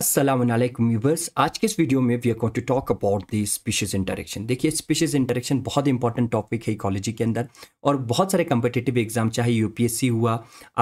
Aslam viewers आज के इस वीडियो में we are going to talk about the species interaction देखिए स्पीशीज इंटरेक्शन बहुत इंपॉर्टेंट टॉपिक है इकोलॉजी के अंदर और बहुत सारे कम्पिटेटिव एग्जाम चाहे यूपीएससी हुआ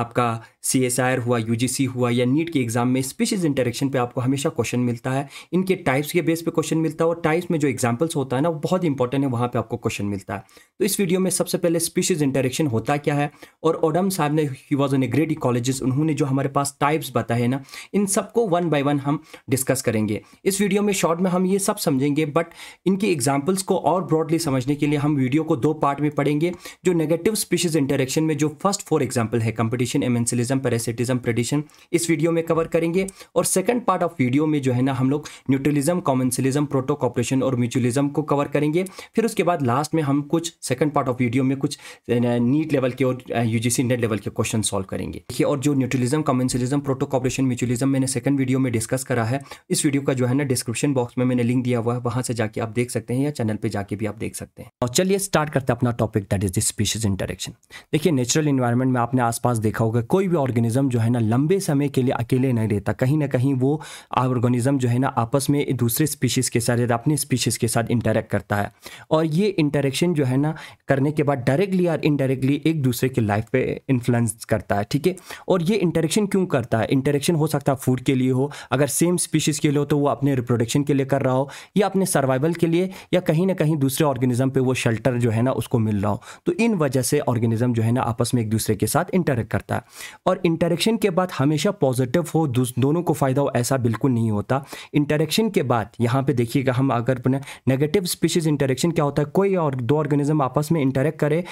आपका सीएसआईआर हुआ यूजीसी हुआ या नीट के एग्जाम में स्पीशीज इंटरेक्शन पे आपको हमेशा क्वेश्चन मिलता है इनके टाइप्स के बेस पे क्वेश्चन मिलता है और टाइप्स में जो एग्जाम्पल्स होता है ना वो बहुत इंपॉर्टेंट है वहाँ पर आपको क्वेश्चन मिलता है तो इस वीडियो में सबसे पहले स्पीशीज इंटरेक्शन होता क्या है और ओडम साहब ने ही was an a great ecologist उन्होंने जो हमारे पास टाइप्स बताए ना इन सबको वन बाई वन हम डिस्कस करेंगे इस वीडियो में शॉर्ट में हम ये सब समझेंगे बट इनकी एग्जाम्पल्स को और ब्रॉडली समझने के लिए हम वीडियो को दो पार्ट में पढ़ेंगे जो नेगेटिव स्पीशीज इंटरेक्शन में जो फर्स्ट फोर एग्जाम्पल है कंपटिशन एमेंसिलिज्म पैरासिटिज्म प्रेडिशन इस वीडियो में कवर करेंगे और सेकेंड पार्ट ऑफ वीडियो में जो है ना हम लोग न्यूट्रलिज्म कॉमेंसिलिज्म प्रोटो कॉपरेशन और म्यूचुअलिज्म को कवर करेंगे फिर उसके बाद लास्ट में हम कुछ सेकंड पार्ट ऑफ वीडियो में कुछ नीट लेवल के और यूजीसी नेट लेवल के क्वेश्चन सॉल्व करेंगे और जो neutralism commensalism protocooperation mutualism मैंने सेकंड वीडियो में डिस्कस डिस्कस करा है इस वीडियो का जो है ना डिस्क्रिप्शन बॉक्स में मैंने लिंक दिया हुआ है वहां से जाके आप देख सकते हैं या चैनल पर जाके भी आप देख सकते हैं और चलिए स्टार्ट करते हैं अपना topic that is the species interaction देखिए नेचुरल इन्वायरमेंट में आपने आसपास देखा होगा कोई भी ऑर्गेनिज्म जो है ना लंबे समय के लिए अकेले नहीं रहता कहीं ना कहीं वो ऑर्गेनिज्म जो है ना आपस में दूसरे स्पीशीज़ के साथ या अपने स्पीशीज़ के साथ इंटरेक्ट करता है और ये इंटरेक्शन जो है ना करने के बाद डायरेक्टली या इनडायरेक्टली एक दूसरे के लाइफ पे इन्फ्लुएंस करता है ठीक है और ये इंटरेक्शन क्यों करता है इंटरेक्शन हो सकता है फूड के लिए हो अगर अगर सेम स्पीशीज़ के लिए हो तो वो अपने रिप्रोडक्शन के लिए कर रहा हो या अपने सर्वाइवल के लिए या कहीं ना कहीं दूसरे ऑर्गेनिज्म पे वो शेल्टर जो है ना उसको मिल रहा हो तो इन वजह से ऑर्गेनिज्म जो है ना आपस में एक दूसरे के साथ इंटरेक्ट करता है और इंटरेक्शन के बाद हमेशा पॉजिटिव हो दोनों को फ़ायदा हो ऐसा बिल्कुल नहीं होता इंटरेक्शन के बाद यहाँ पर देखिएगा हम अगर अपने नेगेटिव स्पीशीज़ इंटरेक्शन क्या होता है कोई और दो ऑर्गेनिज्म आपस में इंटरेक्ट करे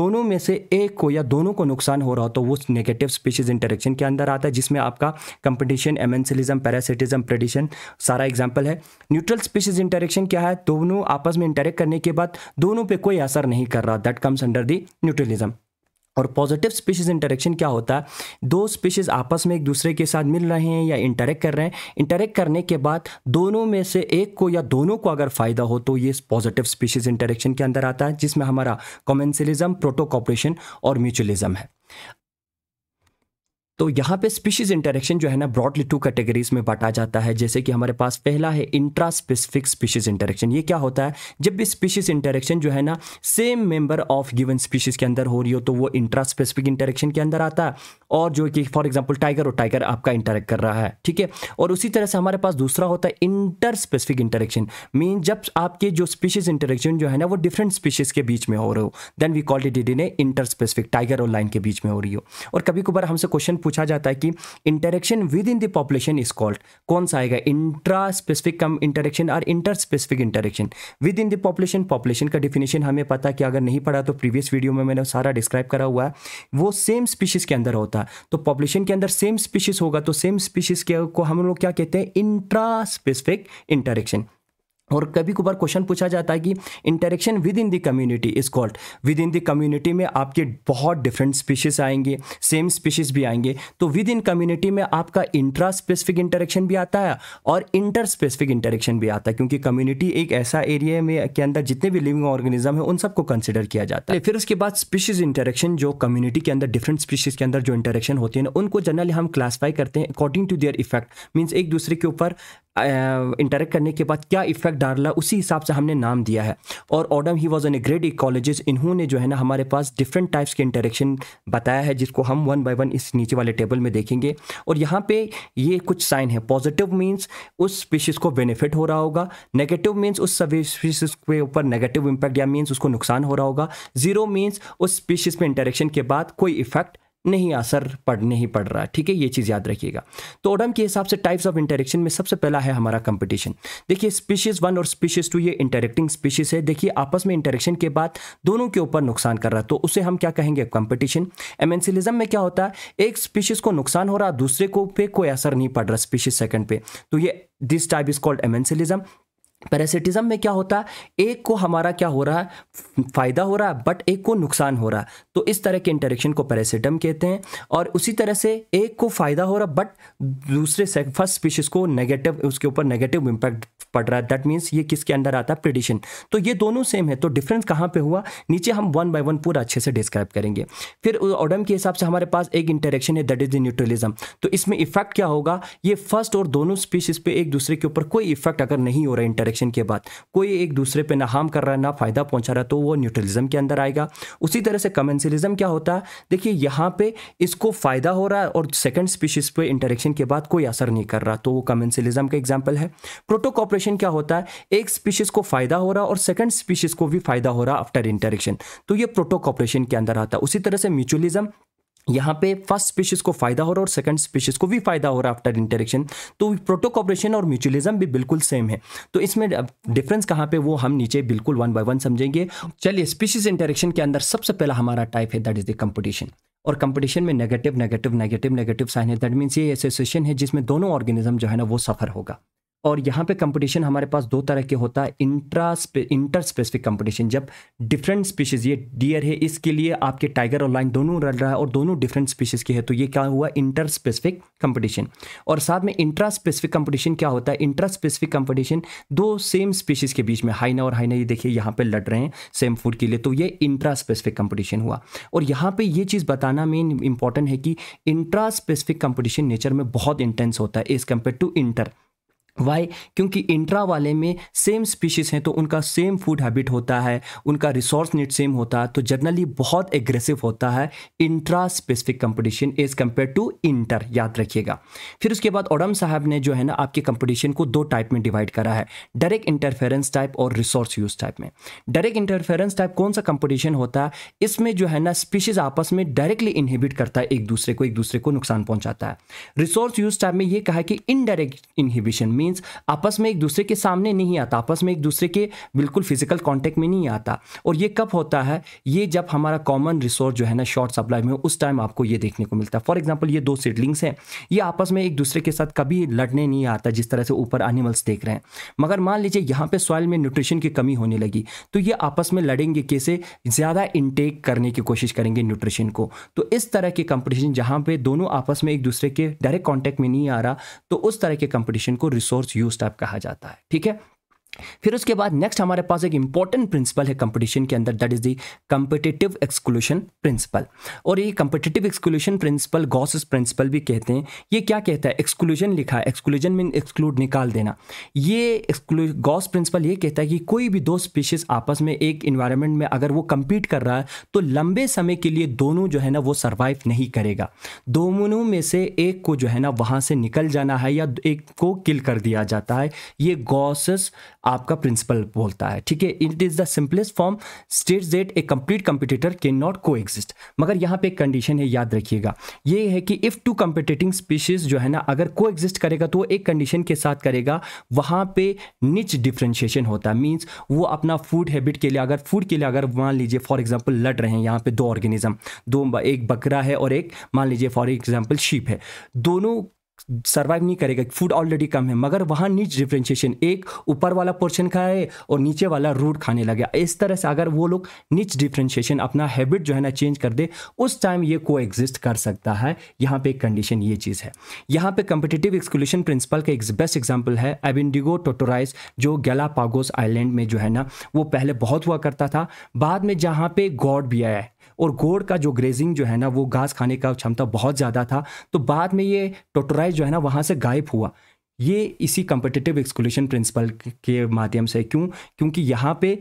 दोनों में से एक को या दोनों को नुकसान हो रहा हो तो वो नेगेटिव स्पीशीज़ इंटरेक्शन के अंदर आता है जिसमें आपका कंपटीशन एमेंसलिज्म रहा है सिटीजम प्रेडिशन सारा एग्जाम्पल है न्यूट्रल स्पीशीज इंटरेक्शन क्या है दोनों आपस में इंटरेक्ट करने के बाद दोनों पे कोई असर नहीं कर रहा that comes under the neutralism और पॉजिटिव स्पीशीज इंटरेक्शन क्या होता है दो स्पीशीज आपस में एक दूसरे के साथ मिल रहे हैं या इंटरेक्ट कर रहे हैं इंटरेक्ट करने के बाद दोनों में से एक को या दोनों को अगर फ़ायदा हो तो ये पॉजिटिव स्पीशीज इंटरेक्शन के अंदर आता है जिसमें हमारा कॉमेंसिलिज्म प्रोटोकॉपरेशन और म्यूचुअलिज्म है तो यहाँ पे स्पीशीज इंटरेक्शन जो है ना ब्रॉडली टू कैटेगरीज में बांटा जाता है जैसे कि हमारे पास पहला है इंट्रा स्पेसिफिक स्पीशीज इंटरेक्शन ये क्या होता है जब भी स्पीशीज इंटरेक्शन जो है ना same member of given species के अंदर हो रही हो तो वो इंट्रा स्पेसिफिक इंटरेक्शन के अंदर आता है और जो कि फॉर एग्जाम्पल टाइगर और टाइगर आपका इंटरेक्ट कर रहा है ठीक है और उसी तरह से हमारे पास दूसरा होता है इंटर स्पेसिफिक इंटरेक्शन मीन जब आपके जो स्पीशीज इंटरेक्शन जो है ना वो डिफरेंट स्पीशीज के बीच में हो रहे हो then we call it in interspecific tiger और लाइन के बीच में हो रही हो और कभी कभार हमसे क्वेश्चन पूछा जाता है कि interaction within the population is called कौन सा आएगा इंट्रा स्पेसिफिक कम इंटरेक्शन और interspecific interaction within the population population का डिफिनेशन हमें पता है कि अगर नहीं पढ़ा तो प्रीवियस वीडियो में मैंने सारा डिस्क्राइब करा हुआ है वो सेम स्पीशीज़ के अंदर होता है तो पॉपुलेशन के अंदर सेम स्पीशीज़ होगा तो सेम स्पीशीज़ को हम लोग क्या कहते हैं इंट्रा स्पेसिफिक इंटरेक्शन और कभी कभार क्वेश्चन पूछा जाता है कि interaction within the community is called within the community में आपके बहुत डिफरेंट स्पीशीज आएंगे सेम स्पीशीज भी आएंगे तो विद इन कम्युनिटी में आपका इंट्रा स्पेसिफिक इंटरेक्शन भी आता है और इंटर स्पेसिफिक इंटरेक्शन भी आता है क्योंकि कम्युनिटी एक ऐसा एरिया में के अंदर जितने भी लिविंग ऑर्गेनिज्म है उन सबको कंसिडर किया जाता है फिर उसके बाद स्पीशीज इंटरेक्शन जो कम्युनिटी के अंदर डिफरेंट स्पीशीज के अंदर जो इंटरेक्शन होती है ना उनको जनरली हम क्लासीफाई करते हैं according to their effect means एक दूसरे के ऊपर इंटरेक्ट करने के बाद क्या इफेक्ट डाला उसी हिसाब से हमने नाम दिया है और ऑडम ही was an a great ecologist इन्होंने जो है ना हमारे पास डिफरेंट टाइप्स के इंटरेक्शन बताया है जिसको हम वन बाय वन इस नीचे वाले टेबल में देखेंगे और यहाँ पे ये कुछ साइन है पॉजिटिव मीन्स उस स्पीशीज़ को बेनिफिट हो रहा होगा नेगेटिव मीन्स उस सभी स्पीशीज़ के ऊपर नेगेटिव इम्पैक्ट या मीन्स उसको नुकसान हो रहा होगा जीरो मीन्स उस स्पीशीज़ में इंटरेक्शन के बाद कोई इफेक्ट नहीं असर पड़ नहीं पड़ रहा ठीक है ये चीज़ याद रखिएगा तो ओडम के हिसाब से टाइप्स ऑफ इंटरेक्शन में सबसे पहला है हमारा कंपटीशन देखिए स्पीशीज़ वन और स्पीशीज़ टू ये इंटरेक्टिंग स्पीशीज़ है देखिए आपस में इंटरेक्शन के बाद दोनों के ऊपर नुकसान कर रहा है तो उसे हम क्या कहेंगे कंपटीशन एमेंसिलिज्म में क्या होता है एक स्पीशीज़ को नुकसान हो रहा दूसरे को पे कोई असर नहीं पड़ रहा स्पीशीज़ सेकंड पे तो ये this type is called amensalism parasitism में क्या होता है एक को हमारा क्या हो रहा है फ़ायदा हो रहा है बट एक को नुकसान हो रहा है तो इस तरह के इंटरेक्शन को पैरासिटम कहते हैं और उसी तरह से एक को फ़ायदा हो रहा बट दूसरे फर्स्ट स्पीशीज़ को नेगेटिव उसके ऊपर नेगेटिव इम्पैक्ट पढ़ रहा है दैट मीन्स ये किसके अंडर आता है प्रिडिशन तो ये दोनों सेम है तो डिफरेंस कहाँ पे हुआ नीचे हम वन बाय वन पूरा अच्छे से डिस्क्राइब करेंगे फिर ऑडम के हिसाब से हमारे पास एक इंटरेक्शन है दैट इज द न्यूट्रलिज्म तो इसमें इफेक्ट क्या होगा ये फर्स्ट और दोनों स्पीशीज पे एक दूसरे के ऊपर कोई इफेक्ट अगर नहीं हो रहा इंटरेक्शन के बाद कोई एक दूसरे पर ना हार्म कर रहा है ना फायदा पहुंचा रहा तो वो न्यूट्रलिज्म के अंदर आएगा उसी तरह से कमेंसलिज्म क्या होता है देखिए यहाँ पे इसको फायदा हो रहा है और सेकेंड स्पीशीज पर इंटरेक्शन के बाद कोई असर नहीं कर रहा तो वो कमेंसलिज्म का एग्जाम्पल है प्रोटोकॉपरेशन इंटरेक्शन क्या होता है एक स्पीशीज को फायदा हो रहा और सेकंड स्पीशीज को भी फायदा हो रहा आफ्टर इंटरेक्शन तो ये प्रोटोकॉपरेशन के अंदर आता है उसी तरह से म्यूचुअलिज्म यहाँ पे फर्स्ट स्पीशीज को फायदा हो रहा है और सेकंड स्पीशीज को भी फायदा हो रहा है आफ्टर इंटरेक्शन तो प्रोटोकॉपरेशन और म्यूचुअलिज्म भी बिल्कुल सेम है तो इसमें डिफरेंस कहाँ पे वो हम नीचे बिल्कुल वन बाय वन समझेंगे चलिए स्पीशीज इंटरेक्शन के अंदर सबसे पहला हमारा टाइप है दैट इज द कंपटीशन और कंपटीशन में negative negative negative negative sign है दैट मीन्स ये एसोसिएशन है जिसमें दोनों ऑर्गेनिज्म जो है ना वो सफ़र होगा और यहाँ पे कंपटीशन हमारे पास दो तरह के होता है इंट्रा इंटर स्पेसिफिक कंपटीशन जब डिफरेंट स्पीशीज ये डियर है इसके लिए आपके टाइगर और लाइन दोनों रल रहा है और दोनों डिफरेंट स्पीशीज के हैं तो ये क्या हुआ इंटर स्पेसिफिक कंपटीशन और साथ में इंट्रा स्पेसिफिक कंपटीशन क्या होता है इंट्रा स्पेसिफिक कंपटीशन दो सेम स्पीशीज के बीच में हाइना और हाइना ये देखिए यहाँ पर लड़ रहे हैं सेम फूड के लिए तो ये इंट्रा स्पेसिफिक कंपटीशन हुआ और यहाँ पर ये चीज़ बताना मेन इंपॉर्टेंट है कि इंट्रा स्पेसिफिक कंपटीशन नेचर में बहुत इंटेंस होता है एज कम्पेयर टू इंटर वाई क्योंकि इंट्रा वाले में सेम स्पीशीज़ हैं तो उनका सेम फूड हैबिट होता है उनका रिसोर्स नीड सेम होता है तो जनरली बहुत एग्रेसिव होता है intra specific competition as compare to inter याद रखिएगा फिर उसके बाद ओडम साहब ने जो है ना आपके कंपटीशन को दो टाइप में डिवाइड करा है डायरेक्ट इंटरफेरेंस टाइप और रिसोर्स यूज टाइप में डायरेक्ट इंटरफेरेंस टाइप कौन सा कंपटीशन होता है इसमें जो है ना स्पीशीज़ आपस में डायरेक्टली इनहिबिट करता है एक दूसरे को एक दूसरे को नुकसान पहुंचाता है रिसोर्स यूज टाइप में ये कहा कि इनडायरेक्ट इनहिबिशन में मीन्स आपस में एक दूसरे के सामने नहीं आता आपस में एक दूसरे के बिल्कुल फिजिकल कॉन्टेक्ट में नहीं आता और ये कब होता है ये जब हमारा कॉमन रिसोर्स जो है ना शॉर्ट सप्लाई में उस टाइम आपको ये देखने को मिलता है फॉर एग्जाम्पल ये दो सीडलिंग्स हैं ये आपस में एक दूसरे के साथ कभी लड़ने नहीं आता जिस तरह से ऊपर एनिमल्स देख रहे हैं मगर मान लीजिए यहाँ पर सॉइल में न्यूट्रिशन की कमी होने लगी तो ये आपस में लड़ेंगे कैसे ज़्यादा इनटेक करने की कोशिश करेंगे न्यूट्रिशन को तो इस तरह के कंपटीशन जहाँ पे दोनों आपस में एक दूसरे के डायरेक्ट कांटेक्ट में नहीं आ रहा तो उस तरह के कंपटीशन को रिसोर्स सोर्स यूज टैप कहा जाता है ठीक है फिर उसके बाद नेक्स्ट हमारे पास एक इंपॉर्टेंट प्रिंसिपल है कंपटीशन के अंदर that is the competitive exclusion principle और ये competitive exclusion principle Gause's principle भी कहते हैं ये क्या कहता है एक्सक्लूजन लिखा है एक्सक्लूजन मीन एक्सक्लूड निकाल देना ये एक्सक्लू गॉस प्रिंसिपल ये कहता है कि कोई भी दो स्पीशीज आपस में एक इन्वायरमेंट में अगर वो कंपीट कर रहा है तो लंबे समय के लिए दोनों जो है ना वो सर्वाइव नहीं करेगा दोनों में से एक को जो है ना वहाँ से निकल जाना है या एक को किल कर दिया जाता है ये गॉसिस आपका प्रिंसिपल बोलता है ठीक है it is the simplest form state that a complete competitor can not coexist मगर यहाँ पे एक कंडीशन है याद रखिएगा ये है कि इफ़ टू कंपिटेटिंग स्पीशीज जो है ना अगर को एग्जिस्ट करेगा तो एक कंडीशन के साथ करेगा वहाँ पे निच डिफ्रेंशिएशन होता है मीन्स वो अपना फूड हैबिट के लिए अगर फूड के लिए अगर मान लीजिए फॉर एग्जाम्पल लड़ रहे हैं यहाँ पे दो ऑर्गेनिज्म दो एक बकरा है और एक मान लीजिए फॉर एग्जाम्पल शीप है दोनों सर्वाइव नहीं करेगा फूड ऑलरेडी कम है मगर वहाँ नीच डिफ्रेंशिएशन एक ऊपर वाला पोर्शन खाए और नीचे वाला रूट खाने लगे इस तरह से अगर वो लोग नीच डिफ्रेंशिएशन अपना हैबिट जो है ना चेंज कर दे उस टाइम ये को एग्जिस्ट कर सकता है यहाँ पे कंडीशन ये चीज़ है यहाँ पे कंपिटेटिव एक्सक्लूशन प्रिंसिपल का एक बेस्ट एग्जाम्पल है एबिंडिगो टोटोराइज जो गैला आइलैंड में जो है ना वो पहले बहुत हुआ करता था बाद में जहाँ पे गॉड भी आया है और घोड़ का जो ग्रेजिंग जो है ना वो घास खाने का क्षमता बहुत ज़्यादा था तो बाद में ये टोटोराइज जो है ना वहाँ से गायब हुआ ये इसी कम्पिटिटिव एक्सक्लूशन प्रिंसिपल के माध्यम से क्यों क्योंकि यहाँ पे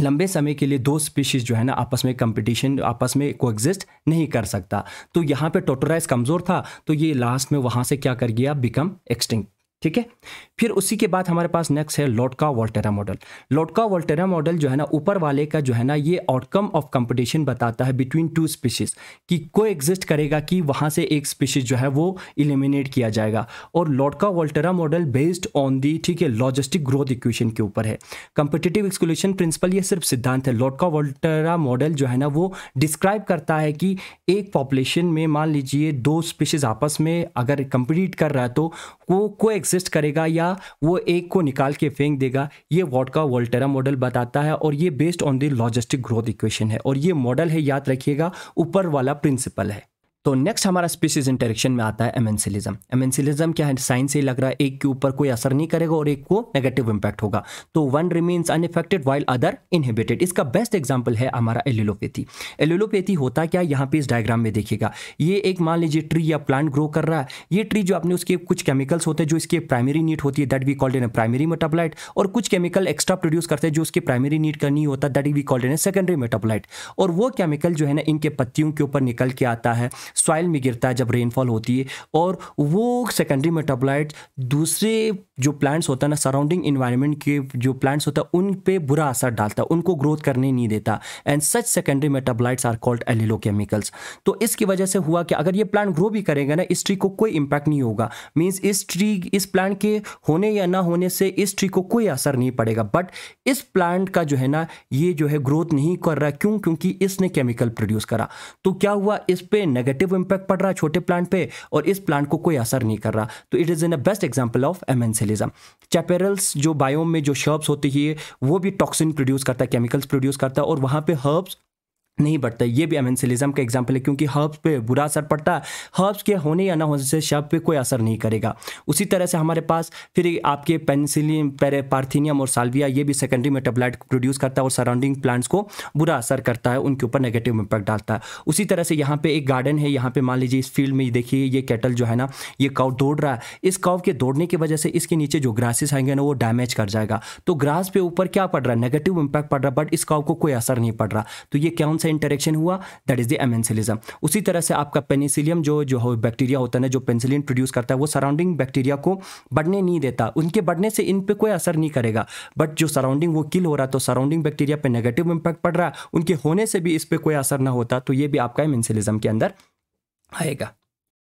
लंबे समय के लिए दो स्पीशीज़ जो है ना आपस में कंपटीशन आपस में को एग्जिस्ट नहीं कर सकता तो यहाँ पे टोटोराइज कमज़ोर था तो ये लास्ट में वहाँ से क्या कर गया बिकम एक्सटिंक्ट ठीक है फिर उसी के बाद हमारे पास नेक्स्ट है Lotka Volterra model Lotka Volterra model जो है ना ऊपर वाले का जो है ना ये आउटकम ऑफ कंपटीशन बताता है बिटवीन टू स्पीशीज कि को एग्जिस्ट करेगा कि वहाँ से एक स्पीशीज जो है वो इलिमिनेट किया जाएगा और Lotka Volterra model based on the ठीक है लॉजिस्टिक ग्रोथ इक्वेशन के ऊपर है कंपिटेटिव एक्सकुलेशन प्रिंसिपल ये सिर्फ सिद्धांत है लोटका वोल्टेरा मॉडल जो है ना वो डिस्क्राइब करता है कि एक पॉपुलेशन में मान लीजिए दो स्पीशीज आपस में अगर कंपीट कर रहा है तो वो को एग्जिस्ट करेगा या वो एक को निकाल के फेंक देगा ये वॉट का वोल्टेरा मॉडल बताता है और ये based on the logistic growth equation है और ये मॉडल है याद रखिएगा ऊपर वाला प्रिंसिपल है तो नेक्स्ट हमारा स्पीसीज इंटरेक्शन में आता है एमेंसिलिज्म एमेंसिलिज्म क्या है साइंस से लग रहा है एक के ऊपर कोई असर नहीं करेगा और एक को नेगेटिव इंपैक्ट होगा तो one remains unaffected while other inhibited इसका बेस्ट एग्जाम्पल है हमारा एलिलोपैथी एलिलोपैथी होता क्या यहाँ पे इस डायग्राम में देखिएगा ये एक मान लीजिए ट्री या प्लांट ग्रो कर रहा है ये ट्री जो आपने उसके कुछ केमिकल्स होते हैं जो इसके प्राइमरी नीड होती है that we called in a primary metabolite और कुछ केमिकल एक्स्ट्रा प्रोड्यूस करते हैं जो उसके प्राइमरी नीड का नहीं होता that we called in a secondary metabolite और वो केमिकल जो है ना इनके पत्तियों के ऊपर निकल के आता है सॉइल में गिरता है जब रेनफॉल होती है और वो सेकेंडरी मेटाबोलाइट दूसरे जो प्लांट्स होता है ना सराउंडिंग इन्वायरमेंट के जो प्लांट्स होता है उन पर बुरा असर डालता है उनको ग्रोथ करने नहीं देता and such secondary metabolites are called allelochemicals तो इसकी वजह से हुआ कि अगर ये प्लांट ग्रो भी करेगा ना इस ट्री को कोई इम्पैक्ट नहीं होगा मीन्स इस ट्री इस प्लांट के होने या ना होने से इस ट्री को कोई असर नहीं पड़ेगा बट इस प्लांट का जो है ना ये जो है ग्रोथ नहीं कर रहा क्यों क्योंकि इसने केमिकल प्रोड्यूस करा तो क्या हुआ इस पर नेगेटिव नेगेटिव इंपैक्ट पड़ रहा है छोटे प्लांट पे और इस प्लांट को कोई असर नहीं कर रहा तो it is in a best example of amensalism chaparrals जो बायोम में जो शर्ब्स होती है वो भी टॉक्सिन प्रोड्यूस करता है केमिकल्स प्रोड्यूस करता है और वहाँ पर हर्ब्स नहीं बढ़ता ये भी एमेंसिलिज्म का एग्जाम्पल है क्योंकि हर्ब्स पे बुरा असर पड़ता है हर्ब्स के होने या ना होने से शब पे कोई असर नहीं करेगा उसी तरह से हमारे पास फिर आपके पेंसिलिन पार्थिनियम और साल्विया ये भी सेकेंडरी मेटाबलाइट प्रोड्यूस करता है और सराउंडिंग प्लांट्स को बुरा असर करता है उनके ऊपर नेगेटिव इम्पैक्ट डालता है उसी तरह से यहाँ पर एक गार्डन है यहाँ पर मान लीजिए इस फील्ड में देखिए ये कैटल जो है ना ये काउ दौड़ रहा है इस काउ के दौड़ने की वजह से इसके नीचे जो ग्रासेस आएंगे ना वो डैमेज कर जाएगा तो ग्रास पे ऊपर क्या पड़ रहा है नेगेटिव इम्पैक्ट पड़ रहा है बट इस काउ को कोई असर नहीं पड़ रहा तो ये कौन सा इंटरेक्शन हुआ दैट इज़ द एमेंसिलिज्म उसी तरह से आपका पेनिसिलियम जो जो हो, बैक्टीरिया होता है जो पेनिसिलिन प्रोड्यूस करता है वो सराउंडिंग बैक्टीरिया को बढ़ने नहीं देता उनके बढ़ने से इन पर कोई असर नहीं करेगा बट जो सराउंडिंग वो किल हो रहा तो सराउंडिंग बैक्टीरिया पर नेगेटिव इंपैक्ट पड़ रहा है उनके होने से भी इस पर कोई असर ना होता तो ये भी आपका एमेंसिलिज्म के अंदर आएगा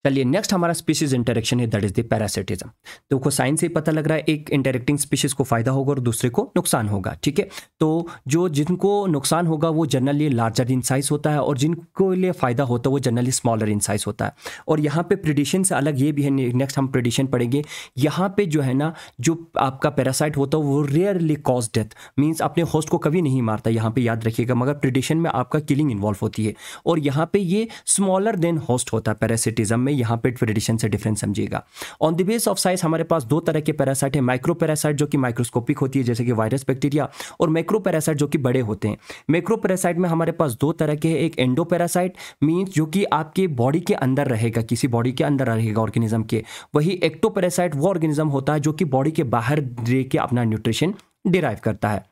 चलिए नेक्स्ट हमारा स्पीशीज इंटरेक्शन है दैट इज द पैरासिटिज्म देखो साइंस से पता लग रहा है एक इंटरेक्टिंग स्पीशीज को फायदा होगा और दूसरे को नुकसान होगा ठीक है तो जो जिनको नुकसान होगा वो जनरली लार्जर इन साइज होता है और जिनको लिए फायदा होता है वो जनरली स्मॉलर इन साइज होता है और यहाँ पे प्रिडिशन से अलग ये भी है नेक्स्ट हम प्रिडिशन पढ़ेंगे यहाँ पे जो है ना जो आपका पैरासाइट होता है वो रेयरली कॉज डेथ मीन्स अपने होस्ट को कभी नहीं मारता यहाँ पे याद रखिएगा मगर प्रिडिशन में आपका किलिंग इन्वॉल्व होती है और यहाँ पे ये स्मॉलर देन होस्ट होता है पैरासिटिज्म हमें यहाँ पे ट्रेडिशन से डिफरेंस समझिएगा on the base of size हमारे पास दो तरह के पैरासाइट है माइक्रो पैरासाइट जो कि माइक्रोस्कोपिक होती है जैसे कि वायरस बैक्टीरिया और माइक्रो पैरासाइट जो कि बड़े होते हैं माइक्रो पैरासाइट में हमारे पास दो तरह के एक एंडो पैरासाइट मीन्स जो कि आपके बॉडी के अंदर रहेगा किसी बॉडी के अंदर रहेगा ऑर्गेनिज्म के वही एक्टो पैरासाइट वो ऑर्गेनिज्म होता है जो कि बॉडी के बाहर दे के अपना न्यूट्रिशन डिराइव करता है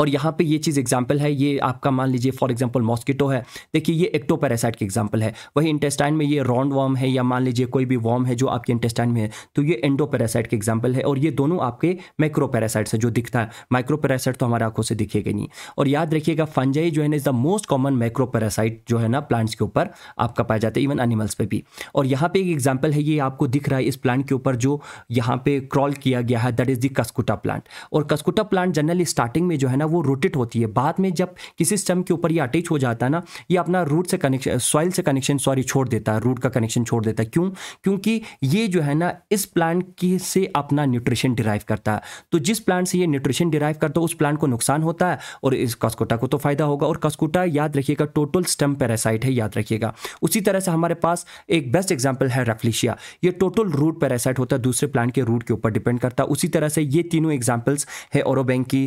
और यहाँ पे ये चीज़ एग्जाम्पल है ये आपका मान लीजिए फॉर एग्जाम्पल मॉस्किटो है देखिए ये एक्टो पैरासाइट की एग्जाम्पल है वही इंटेस्टाइन में ये राउंड वॉर्म है या मान लीजिए कोई भी वॉर्म है जो आपके इंटेस्टाइन में है तो ये एंडो पैरासाइट की एग्जाम्पल है और ये दोनों आपके माइक्रो पैरासाइट्स है जो दिखता है माइक्रो पैरासाइट तो हमारे आंखों से दिखेगा नहीं और याद रखिएगा फंजाई जो है ना is the most common micro parasite जो है ना प्लांट्स के ऊपर आपका पाया जाता है इवन एनिमल्स पर भी और यहाँ पे एक एग्जाम्पल है ये आपको दिख रहा है इस प्लांट के ऊपर जो यहाँ पे क्रॉल किया गया है that is the Cuscuta plant और कस्कुटा प्लांट जनरली स्टार्टिंग में जो है ना वो रोटेट होती है बाद में जब किसी स्टम के ऊपर ये अटैच हो जाता है ना ये अपना रूट से कनेक्शन सॉइल से कनेक्शन सॉरी छोड़ देता है रूट का कनेक्शन छोड़ देता है क्यों क्योंकि ये जो है ना इस प्लांट के से अपना न्यूट्रिशन डिराइव करता है तो जिस प्लांट से ये न्यूट्रिशन डिराइव करता है उस प्लांट को नुकसान होता है और इस कस्कुटा को तो फायदा होगा और कस्कोटा याद रखिएगा टोटल स्टम पैरासाइट है याद रखिएगा उसी तरह से हमारे पास एक बेस्ट एग्जाम्पल है रेफ्लिशिया ये टोटल रूट पैरासाइट होता है दूसरे प्लांट के रूट के ऊपर डिपेंड करता है उसी तरह से ये तीनों एग्जाम्पल्स है बैंक की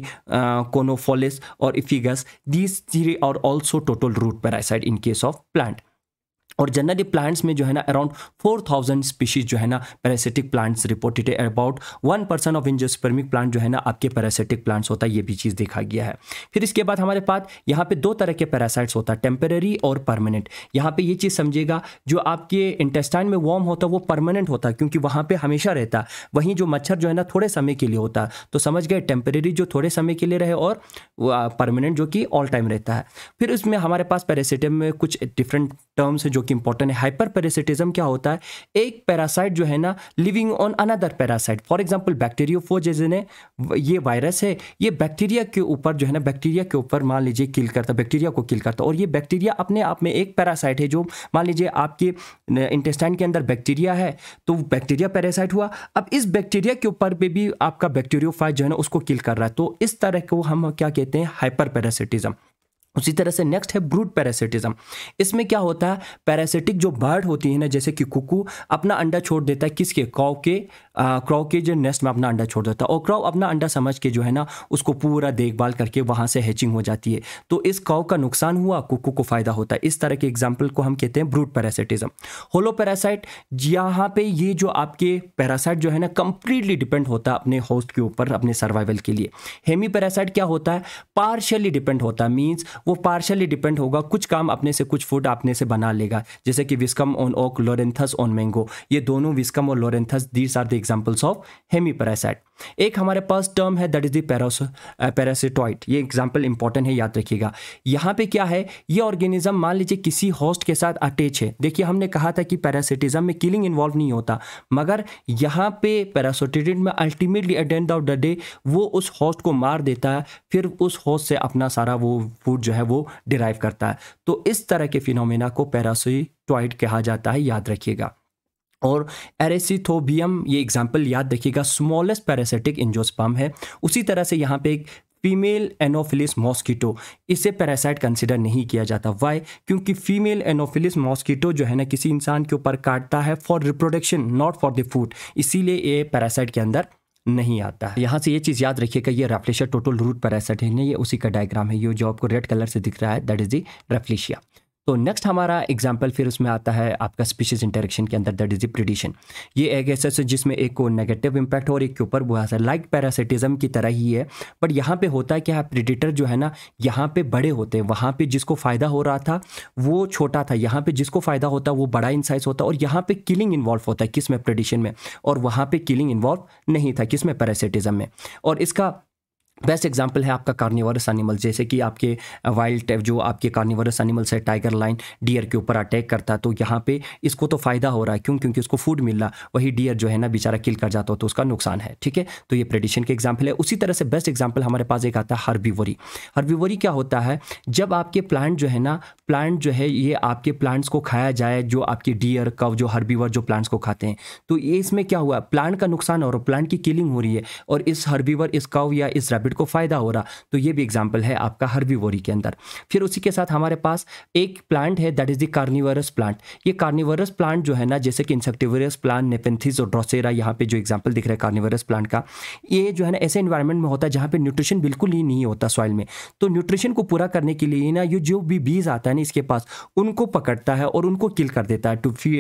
conopholis or iphigus these three are also total root parasite in case of plant और जनरली प्लांट्स में जो है ना अराउंड 4000 स्पीशीज जो है ना पैरासिटिक प्लांट्स रिपोर्टेड है about one percent of angiospermic plant जो है ना आपके पैरासिटिक प्लांट्स होता है ये भी चीज़ देखा गया है फिर इसके बाद हमारे पास यहाँ पे दो तरह के पैरासाइट्स होता है टेम्परेरी और परमानेंट यहाँ पे ये चीज़ समझेगा जो आपके इंटेस्टाइन में वॉर्म होता है वो परमानेंट होता है क्योंकि वहाँ पर हमेशा रहता है वहीं जो मच्छर जो है ना थोड़े समय के लिए होता तो समझ गए टेम्पररी जो थोड़े समय के लिए रहे और परमानेंट जो कि ऑल टाइम रहता है फिर उसमें हमारे पास पैरासिटम में कुछ डिफरेंट टर्म्स जो कि इंपॉर्टेंट है हाइपर पैरासिटिज्म क्या होता है एक पैरासाइट जो है ना living on another parasite for example phage ने ये वायरस है ये बैक्टीरिया के ऊपर जो है ना बैक्टीरिया के ऊपर मान लीजिए किल करता बैक्टीरिया को किल करता और ये बैक्टीरिया अपने आप में एक पैरासाइट है जो मान लीजिए आपके इंटेस्टाइन के अंदर बैक्टीरिया है तो बैक्टीरिया पैरासाइट हुआ अब इस बैक्टीरिया के ऊपर पे भी आपका बैक्टीरियो जो है ना उसको किल कर रहा है तो इस तरह को हम क्या कहते हैं हाइपर पैरासिटिज्म उसी तरह से नेक्स्ट है ब्रूट पैरासिटिज्म इसमें क्या होता है पैरासिटिक जो बर्ड होती है ना जैसे कि कुकू अपना अंडा छोड़ देता है किसके क्रॉ के क्रॉ के जो नेस्ट में अपना अंडा छोड़ देता है और क्रॉ अपना अंडा समझ के जो है ना उसको पूरा देखभाल करके वहाँ से हैचिंग हो जाती है तो इस क्रॉ का नुकसान हुआ कुकू को फ़ायदा होता है इस तरह के एग्जाम्पल को हम कहते हैं ब्रूट पैरासिटिज्म होलो पैरासाइट यहाँ पर ये जो आपके पैरासाइट जो है ना कंप्लीटली डिपेंड होता है अपने होस्ट के ऊपर अपने सर्वाइवल के लिए हेमी पैरासाइट क्या होता है पार्शली डिपेंड होता है मीन्स वो पार्शली डिपेंड होगा कुछ काम अपने से कुछ फूड अपने से बना लेगा जैसे कि Viscum on oak Loranthus on mango ये दोनों विस्कम और Loranthus these are the examples of hemi parasite एक हमारे पास टर्म है दैट इज द ये एग्जाम्पल इंपॉर्टेंट है याद रखिएगा यहाँ पे क्या है ये ऑर्गेनिज्म मान लीजिए किसी होस्ट के साथ अटैच है देखिए हमने कहा था कि पैरासिटिज्म में किलिंग इन्वॉल्व नहीं होता मगर यहाँ पे पैरासोटिटिड में ultimately at end of the day वो उस होस्ट को मार देता है फिर उस होस्ट से अपना सारा वो फूड जो है वो डिराइव करता है तो इस तरह के फिनोमेना को पैरासोइटॉइड कहा जाता है याद रखिएगा और एरेसिथोबियम ये एग्जाम्पल याद रखिएगा स्मॉलेस्ट पैरासिटिक इंजोस्पम है उसी तरह से यहाँ पे एक फीमेल एनोफिलिस मॉस्किटो इसे पैरासाइट कंसिडर नहीं किया जाता वाई क्योंकि फीमेल एनोफिलिस मॉस्किटो जो है ना किसी इंसान के ऊपर काटता है for reproduction not for the food इसीलिए ये पैरासाइट के अंदर नहीं आता है यहाँ से ये चीज़ याद रखिएगा ये रेफ्लेशिया टोटल रूट पैरासाइटिन है ये उसी का डायग्राम है ये जो आपको रेड कलर से दिख रहा है दैट इज दी रेफ्लेशिया तो नेक्स्ट हमारा एग्जाम्पल फिर उसमें आता है आपका स्पीशीज इंटरेक्शन के अंदर दैट इज प्रिडिशन ये एक ऐसा जिसमें एक को नेगेटिव इम्पैक्ट और एक के ऊपर वो ऐसा लाइक पैरासिटिज्म की तरह ही है बट यहाँ पे होता है आप प्रिडिटर जो है ना यहाँ पे बड़े होते हैं वहाँ पे जिसको फ़ायदा हो रहा था वो छोटा था यहाँ पे जिसको फ़ायदा होता वो बड़ा इन होता और यहाँ पे किलिंग इन्वॉल्व होता है किस में प्रिडिशन में और वहाँ पे किलिंग इन्वॉल्व नहीं था किस में पैरासिटिज्म में और इसका बेस्ट एग्जाम्पल है आपका कार्निवरस एनिमल जैसे कि आपके वाइल्ड uh, जो आपके कार्निवरस एनिमल्स है टाइगर लाइन डियर के ऊपर अटैक करता तो यहाँ पे इसको तो फ़ायदा हो रहा है क्यों क्योंकि उसको फूड मिल रहा वही डियर जो है ना बेचारा किल कर जाता हो तो उसका नुकसान है ठीक है तो ये प्रेडिशन के एग्जाम्पल है उसी तरह से बेस्ट एग्जाम्पल हमारे पास एक आता है हरबीवरी हरबीवरी क्या होता है जब आपके प्लांट जो है ना प्लांट जो है ये आपके प्लांट्स को खाया जाए जो आपके डियर कव जो हरबीवर जो प्लांट्स को खाते हैं तो ये इसमें क्या हुआ प्लांट का नुकसान हो रहा प्लांट की किलिंग हो रही है और इस हरबीवर इस कव या इस रैबिट प्रॉफिट को फ़ायदा हो रहा तो ये भी एग्जाम्पल है आपका हर्बीवोरी के अंदर फिर उसी के साथ हमारे पास एक प्लांट है that is the carnivorous plant ये कार्निवरस प्लांट जो है ना जैसे कि इंसेक्टिवरस प्लांट नेपेंथिस और ड्रोसेरा यहाँ पे जो एग्जाम्पल दिख रहा है कार्निवरस प्लांट का ये जो है ना ऐसे इन्वायरमेंट में होता है जहाँ पे न्यूट्रिशन बिल्कुल ही नहीं होता सॉइल में तो न्यूट्रिशन को पूरा करने के लिए ना ये जो भी बीज आता है ना इसके पास उनको पकड़ता है और उनको किल कर देता है टू फी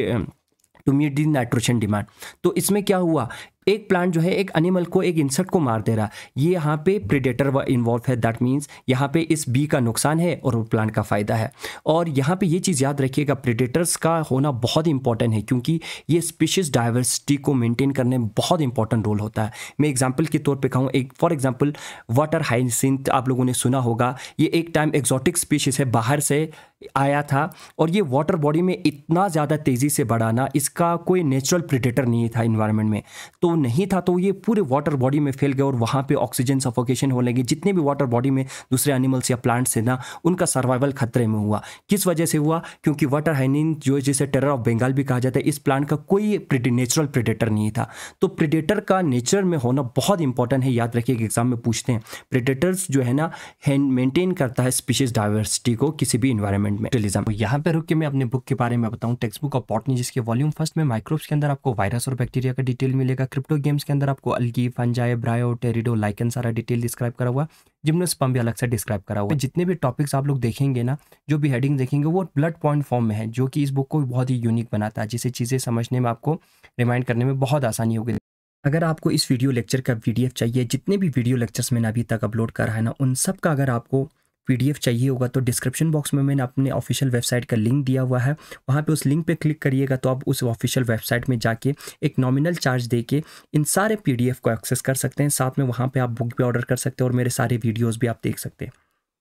to meet the nitrogen demand तो इसमें क्या हुआ एक प्लांट जो है एक एनिमल को एक इंसेक्ट को मार दे रहा ये यहाँ पे प्रिडेटर इन्वॉल्व है दैट मीन्स यहाँ पे इस बी का नुकसान है और वो प्लांट का फ़ायदा है और यहाँ पे ये चीज़ याद रखिएगा प्रिडेटर्स का होना बहुत इंपॉर्टेंट है क्योंकि ये स्पीशीज डाइवर्सिटी को मेंटेन करने में बहुत इंपॉर्टेंट रोल होता है मैं एग्जाम्पल के तौर पर कहूँ एक फॉर एग्जाम्पल वाटर हाइसिंथ आप लोगों ने सुना होगा ये एक टाइम एक्जॉटिक स्पीशीज़ है बाहर से आया था और ये वाटर बॉडी में इतना ज़्यादा तेज़ी से बढ़ाना इसका कोई नेचुरल प्रिडेटर नहीं था इन्वायरमेंट में तो तो नहीं था तो ये पूरे वाटर बॉडी में फैल गए और वहाँ पे ऑक्सीजन सफोकेशन होने लगी जितने भी वाटर बॉडी में दूसरे एनिमल्स या प्लांट्स थे ना उनका सर्वाइवल खतरे में हुआ किस वजह से हुआ क्योंकि वाटर हाइनिन जो जिसे टेरर ऑफ बंगाल भी कहा जाता है इस प्लांट का कोई नेचुरल प्रिडेटर नहीं था तो प्रिडेटर का नेचर में होना बहुत इंपॉर्टेंट है याद रखिए एग्जाम में पूछते हैं प्रिडेटर्स जो है ना मेंटेन करता है स्पीशीज डाइवर्सिटी को किसी भी इन्वायरमेंट में टेलिज्म तो यहाँ पर रुक के मैं अपने बुक के बारे में बताऊँ टेक्स्ट बुक ऑफ पॉटनी जिसके वॉल्यूम फर्स्ट में माइक्रोब्स के अंदर आपको वायरस और बैक्टीरिया का डिटेल मिलेगा क्रिप्टो गेम्स के अंदर आपको algae fungi bryo pterido lichen सारा डिटेल डिस्क्राइब करा हुआ जिम्नोस्पम भी अलग से डिस्क्राइब करा हुआ है जितने भी टॉपिक्स आप लोग देखेंगे ना जो भी हेडिंग देखेंगे वो ब्लड पॉइंट फॉर्म में है जो कि इस बुक को बहुत ही यूनिक बनाता है जिसे चीज़ें समझने में आपको रिमाइंड करने में बहुत आसानी होगी अगर आपको इस वीडियो लेक्चर का वीडीएफ चाहिए जितने भी वीडियो लेक्चर्स मैंने अभी तक अपलोड करा है ना उन सब का अगर आपको पीडीएफ चाहिए होगा तो डिस्क्रिप्शन बॉक्स में मैंने अपने ऑफिशियल वेबसाइट का लिंक दिया हुआ है वहाँ पे उस लिंक पे क्लिक करिएगा तो आप उस ऑफिशियल वेबसाइट में जाके एक नॉमिनल चार्ज दे के इन सारे पी को एक्सेस कर सकते हैं साथ में वहाँ पर आप बुक भी ऑर्डर कर सकते हैं और मेरे सारे वीडियोज़ भी आप देख सकते हैं